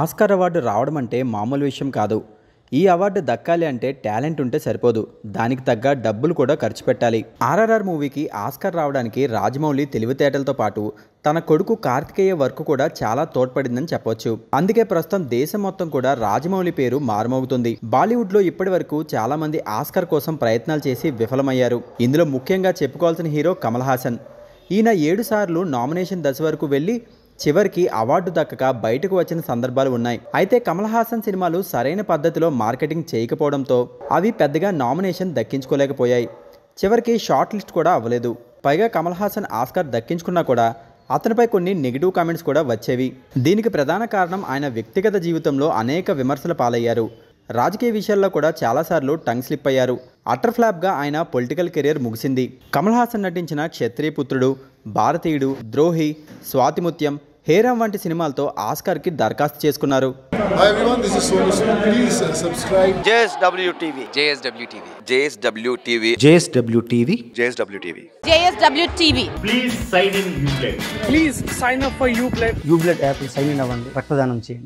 Oscar award రావడం అంటే మామూలు విషయం కాదు ఈ అవార్డు దక్కాలి అంటే టాలెంట్ ఉంటే సరిపోదు దానికి తగ్గ డబ్బులు కూడా ఖర్చు పెట్టాలి ఆర్ఆర్ఆర్ మూవీకి ఆస్కార్ రావడానికి రాజమౌళి తెలివితేటలతో పాటు తన కొడుకు కార్తికేయ వర్క్ కూడా చాలా తోడ్పడిందని చెప్పొచ్చు అందుకే ప్రస్తుతం దేశం మొత్తం కూడా రాజమౌళి పేరు మారుమోగుతుంది బాలీవుడ్లో ఇప్పటి వరకు చాలా మంది ఆస్కార్ కోసం ప్రయత్నాలు చేసి విఫలమయ్యారు ఇందులో ముఖ్యంగా చెప్పుకోవాల్సిన హీరో కమల్ హాసన్ ఈయన ఏడు సార్లు నామినేషన్ దశ వరకు వెళ్ళి చివరికి అవార్డు దక్కక బయటకు వచ్చిన సందర్భాలు ఉన్నాయి అయితే కమల్ హాసన్ సినిమాలు సరైన పద్ధతిలో మార్కెటింగ్ చేయకపోవడంతో అవి పెద్దగా నామినేషన్ దక్కించుకోలేకపోయాయి చివరికి షార్ట్ లిస్ట్ కూడా అవ్వలేదు పైగా కమల్ హాసన్ ఆస్కార్ దక్కించుకున్నా కూడా అతనిపై కొన్ని నెగిటివ్ కామెంట్స్ కూడా వచ్చేవి దీనికి ప్రధాన కారణం ఆయన వ్యక్తిగత జీవితంలో అనేక విమర్శల పాలయ్యారు రాజకీయ విషయాల్లో కూడా చాలాసార్లు టంగ్ స్లిప్ అయ్యారు అటర్ ఫ్లాప్గా ఆయన పొలిటికల్ కెరీర్ ముగిసింది కమల్ హాసన్ నటించిన క్షత్రియపుత్రుడు భారతీయుడు ద్రోహి స్వాతిముత్యం హేరామ్ వంటి సినిమాలతో ఆస్కార్ కి దరఖాస్తు చేసుకున్నారు రక్తదానం చేయండి